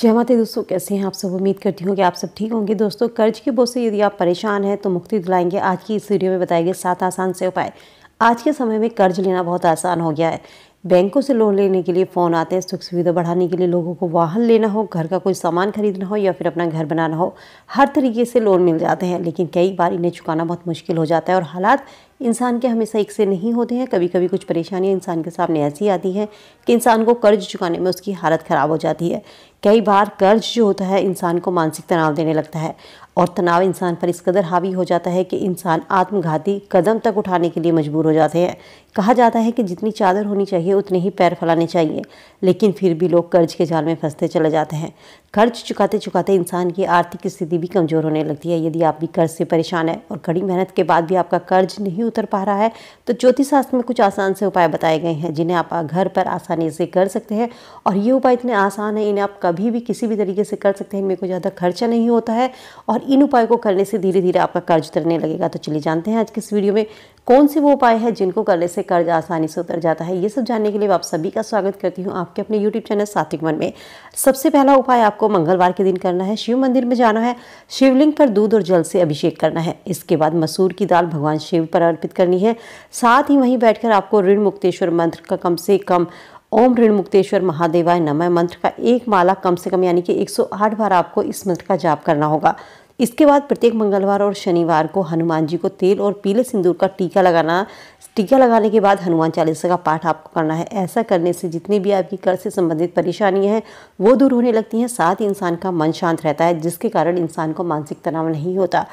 जमाते दोस्तों कैसे हैं आप सब उम्मीद करती हूँ कि आप सब ठीक होंगे दोस्तों कर्ज के बोझ से यदि आप परेशान हैं तो मुक्ति दिलाएंगे आज की इस वीडियो में बताएंगे सात आसान से उपाय आज के समय में कर्ज लेना बहुत आसान हो गया है बैंकों से लोन लेने के लिए फ़ोन आते हैं सुख सुविधा बढ़ाने के लिए लोगों को वाहन लेना हो घर का कोई सामान खरीदना हो या फिर अपना घर बनाना हो हर तरीके से लोन मिल जाते हैं लेकिन कई बार इन्हें चुकाना बहुत मुश्किल हो जाता है और हालात इंसान के हमेशा एक से नहीं होते हैं कभी कभी कुछ परेशानियाँ इंसान के सामने ऐसी आती हैं कि इंसान को कर्ज चुकाने में उसकी हालत ख़राब हो जाती है कई बार कर्ज जो होता है इंसान को मानसिक तनाव देने लगता है और तनाव इंसान पर इस कदर हावी हो जाता है कि इंसान आत्मघाती कदम तक उठाने के लिए मजबूर हो जाते हैं कहा जाता है कि जितनी चादर होनी चाहिए चाहिए उतने ही पैर फैलाने चाहिए लेकिन फिर भी लोग कर्ज के जाल में फंसते चले जाते हैं कर्ज चुकाते चुकाते इंसान की आर्थिक स्थिति भी कमज़ोर होने लगती है यदि आप भी कर्ज से परेशान है और कड़ी मेहनत के बाद भी आपका कर्ज नहीं उतर पा रहा है तो शास्त्र में कुछ आसान से उपाय बताए गए हैं जिन्हें आप घर पर आसानी से कर सकते हैं और ये उपाय इतने आसान हैं इन्हें आप कभी भी किसी भी तरीके से कर सकते हैं इनमें कोई ज़्यादा खर्चा नहीं होता है और इन उपायों को करने से धीरे धीरे आपका कर्ज उतरने लगेगा तो चलिए जानते हैं आज के इस वीडियो में कौन से वो उपाय है जिनको करने से कर्ज आसानी से उतर जाता है ये सब जानने जानने के लिए आप सभी का स्वागत करती हूँ आपके अपने YouTube चैनल सात्विक मन में सबसे पहला उपाय आपको मंगलवार के दिन करना है शिव मंदिर में जाना है शिवलिंग पर दूध और जल से अभिषेक करना है इसके बाद मसूर की दाल भगवान शिव पर अर्पित करनी है साथ ही वहीं बैठकर आपको ऋण मुक्तेश्वर मंत्र का कम से कम ओम ऋण मुक्तेश्वर महादेवाय नमय मंत्र का एक माला कम से कम यानी कि 108 बार आपको इस मंत्र का जाप करना होगा इसके बाद प्रत्येक मंगलवार और शनिवार को हनुमान जी को तेल और पीले सिंदूर का टीका लगाना टीका लगाने के बाद हनुमान चालीसा का पाठ आपको करना है ऐसा करने से जितनी भी आपकी कर से संबंधित परेशानियां हैं वो दूर होने लगती हैं साथ ही इंसान का मन शांत रहता है जिसके कारण इंसान को मानसिक तनाव नहीं होता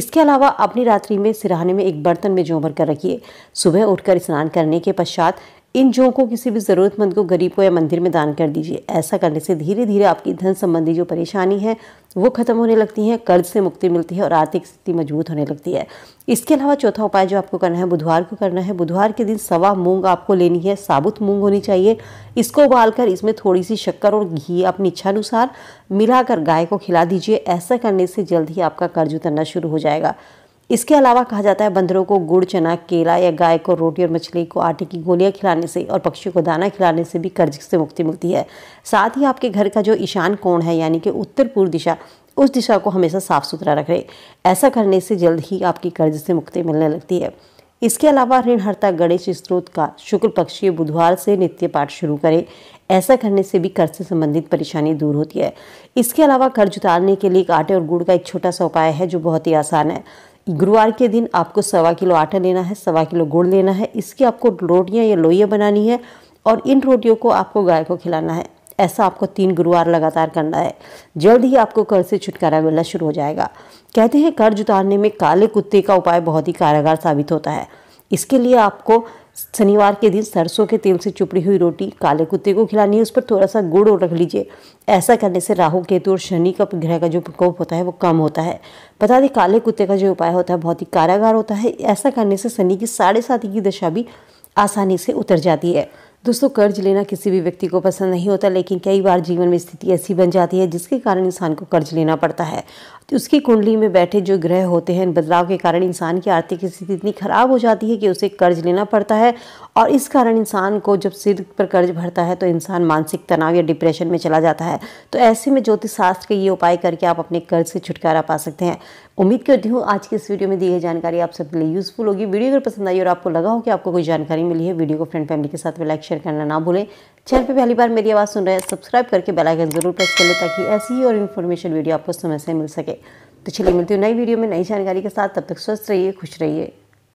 इसके अलावा अपनी रात्रि में सिराहाने में एक बर्तन में जोबर कर रखिए सुबह उठकर स्नान करने के पश्चात इन जो को किसी भी ज़रूरतमंद को गरीब को या मंदिर में दान कर दीजिए ऐसा करने से धीरे धीरे आपकी धन संबंधी जो परेशानी है वो ख़त्म होने लगती है कर्ज से मुक्ति मिलती है और आर्थिक स्थिति मजबूत होने लगती है इसके अलावा चौथा उपाय जो आपको करना है बुधवार को करना है बुधवार के दिन सवा मूंग आपको लेनी है साबुत मूंग होनी चाहिए इसको उबाल इसमें थोड़ी सी शक्कर और घी अपनी इच्छानुसार मिलाकर गाय को खिला दीजिए ऐसा करने से जल्द ही आपका कर्ज उतरना शुरू हो जाएगा इसके अलावा कहा जाता है बंदरों को गुड़ चना केला या गाय को रोटी और मछली को आटे की गोलियां खिलाने से और पक्षियों को दाना खिलाने से भी कर्ज से मुक्ति मिलती है साथ ही आपके घर का जो ईशान कोण है यानी कि उत्तर पूर्व दिशा उस दिशा को हमेशा साफ सुथरा रख रहे ऐसा करने से जल्द ही आपकी कर्ज से मुक्ति मिलने लगती है इसके अलावा ऋणहर्ता गणेश स्त्रोत का शुक्ल पक्षीय बुधवार से नित्य पाठ शुरू करें ऐसा करने से भी कर्ज से संबंधित परेशानी दूर होती है इसके अलावा कर्ज उतारने के लिए आटे और गुड़ का एक छोटा सा उपाय है जो बहुत ही आसान है गुरुवार के दिन आपको सवा किलो आटा लेना है सवा किलो गुड़ लेना है इसकी आपको रोटियाँ या लोइयाँ बनानी है और इन रोटियों को आपको गाय को खिलाना है ऐसा आपको तीन गुरुवार लगातार करना है जल्द ही आपको कर्ज से छुटकारा मिलना शुरू हो जाएगा कहते हैं कर्ज उतारने में काले कुत्ते का उपाय बहुत ही कारगर साबित होता है इसके लिए आपको शनिवार के दिन सरसों के तेल से चुपड़ी हुई रोटी काले कुत्ते को खिलानी है उस पर थोड़ा सा गुड़ और रख लीजिए ऐसा करने से राहु केतु और शनि का ग्रह का जो प्रकोप होता है वो कम होता है बता दें काले कुत्ते का जो उपाय होता है बहुत ही कारागार होता है ऐसा करने से शनि की साढ़े साथी की दशा भी आसानी से उतर जाती है दोस्तों कर्ज लेना किसी भी व्यक्ति को पसंद नहीं होता लेकिन कई बार जीवन में स्थिति ऐसी बन जाती है जिसके कारण इंसान को कर्ज लेना पड़ता है तो उसकी कुंडली में बैठे जो ग्रह होते हैं बदलाव के कारण इंसान की आर्थिक स्थिति इतनी ख़राब हो जाती है कि उसे कर्ज लेना पड़ता है और इस कारण इंसान को जब सिर पर कर्ज भरता है तो इंसान मानसिक तनाव या डिप्रेशन में चला जाता है तो ऐसे में ज्योतिष शास्त्र के ये उपाय करके आप अपने कर्ज से छुटकारा पा सकते हैं उम्मीद करती हूँ आज की इस वीडियो में दी गई जानकारी आप सबके लिए यूज़फुल होगी वीडियो अगर पसंद आई और आपको लगा हो कि आपको कोई जानकारी मिली है वीडियो को फ्रेंड फैमिली के साथ लाइक शेयर करना ना भूलें चैनल पे पहली बार मेरी आवाज़ सुन रहे हैं सब्सक्राइब करके बेल आइकन ज़रूर प्रेस कर लें ताकि ऐसी ही और इन्फॉर्मेशन वीडियो आपको समय से मिल सके तो चलिए मिलती हूँ नई वीडियो में नई जानकारी के साथ तब तक स्वस्थ रहिए खुश रहिए